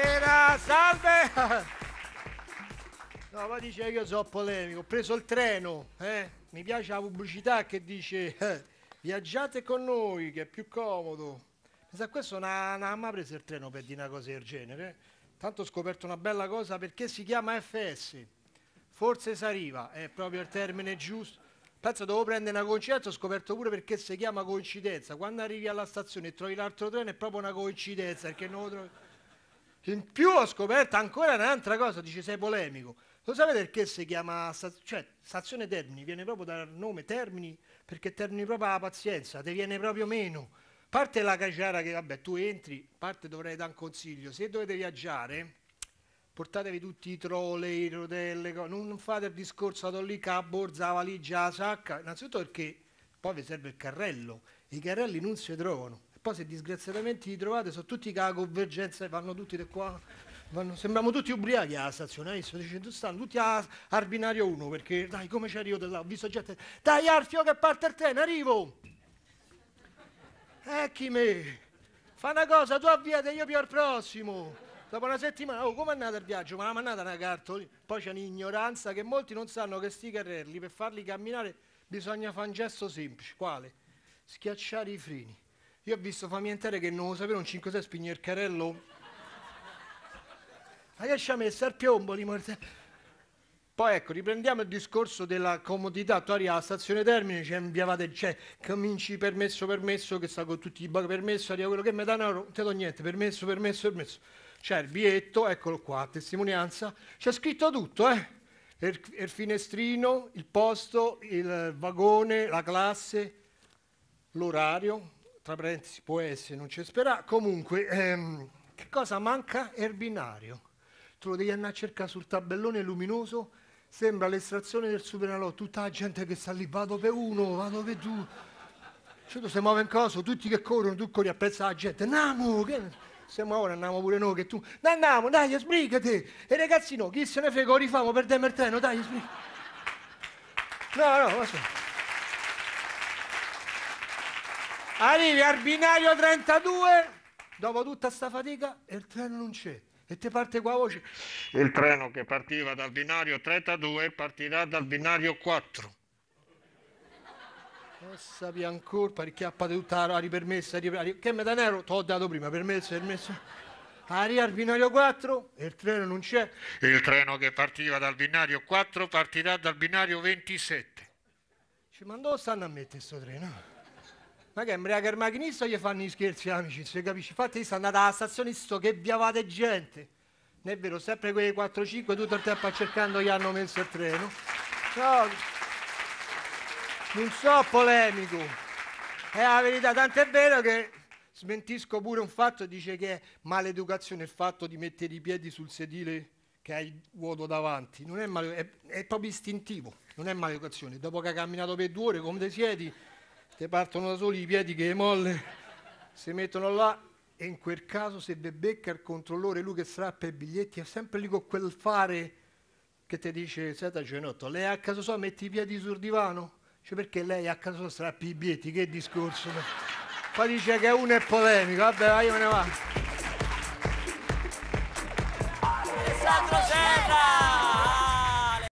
Buonasera, salve! No, ma dice io sono polemico, ho preso il treno, eh? mi piace la pubblicità che dice eh, viaggiate con noi che è più comodo. Mi questo non ha mai preso il treno per dire una cosa del genere. Eh? Tanto ho scoperto una bella cosa perché si chiama FS, forse s'arriva, è proprio il termine giusto. Penso dovevo prendere una coincidenza, ho scoperto pure perché si chiama coincidenza. Quando arrivi alla stazione e trovi l'altro treno è proprio una coincidenza, perché non lo trovi... In più ho scoperto ancora un'altra cosa, dice sei polemico. Lo sapete perché si chiama cioè, stazione Termini? Viene proprio dal nome Termini, perché Termini proprio la pazienza, ti viene proprio meno. Parte la caciara che, vabbè, tu entri, parte dovrei dare un consiglio. Se dovete viaggiare, portatevi tutti i trolley, i rotelle, non fate il discorso da lì, borsa, la valigia, la sacca. Innanzitutto perché poi vi serve il carrello. I carrelli non si trovano. Poi se disgraziatamente li trovate sono tutti che la convergenza vanno tutti da qua. Vanno, sembriamo tutti ubriachi alla stazione, hai visto? Stanno tutti al binario 1 perché dai come ci arrivo Ho visto gente. Dai Arfio che parte il treno, arrivo! Ecchimi! Fa una cosa, tu avviate, io più al prossimo! dopo una settimana, oh, come è andata il viaggio? Ma la mannata una cartolina. Poi c'è un'ignoranza che molti non sanno che sti carrelli per farli camminare bisogna fare un gesto semplice. Quale? Schiacciare i freni. Io ho visto Famientare che non lo sapeva un 5-6 spinge carello. Ma che ci ha messo al piombo di morte? Poi ecco, riprendiamo il discorso della comodità. Tu arrivi alla stazione termine, c'è cioè, inviavate, cioè cominci permesso, permesso, che sta con tutti i bug, permesso, arriva quello che mi dà un non ti do niente, permesso, permesso, permesso. C'è cioè, il biglietto, eccolo qua, testimonianza, c'è scritto tutto, eh? Il, er, il er finestrino, il posto, il vagone, la classe, l'orario, tra parentesi può essere, non ci spera. Comunque, ehm, che cosa manca? Erbinario. Tu lo devi andare a cercare sul tabellone luminoso, sembra l'estrazione del superalò, tutta la gente che sta lì, vado per uno, vado per due. Cioè, tu si muove in coso, tutti che corrono, tu corri a pezza la gente, andiamo, che... Se ora andiamo pure noi, che tu, andiamo, dai, sbrigati. E ragazzi no, chi se ne frega, rifamo per il treno, dai, sbrigati. No, no, lo so. Arrivi al binario 32, dopo tutta sta fatica, e il treno non c'è. E ti parte qua voce. Il treno che partiva dal binario 32 partirà dal binario 4. Non sapevi ancora, ricchiappate tutta la ripermessa, Che me da nero? T'ho dato prima, permesso, permesso. Aria al binario 4 e il treno non c'è. Il treno che partiva dal binario 4 partirà dal binario 27. Ci mandò stanno a mettere questo treno. Ma che imbriaca il macchinista gli fanno gli scherzi amici, se capisci? Infatti io sono andato alla stazione sto che viavate gente. Non è vero, sempre quei 4-5 tutto il tempo cercando gli hanno messo il treno. No, non so polemico. È la verità, tanto è vero che smentisco pure un fatto, dice che è maleducazione il fatto di mettere i piedi sul sedile che hai vuoto davanti. Non è, male, è, è proprio istintivo, non è maleducazione. Dopo che hai camminato per due ore, come ti siedi, te partono da soli i piedi che molle, si mettono là e in quel caso se bebecca il controllore lui che strappa i biglietti è sempre lì con quel fare che ti dice senta Genotto, lei a casa sua metti i piedi sul divano? Cioè perché lei a casa sua strappa i biglietti, che discorso? Poi dice che uno è polemico, vabbè, va, io me ne vado. Alessandro Serra!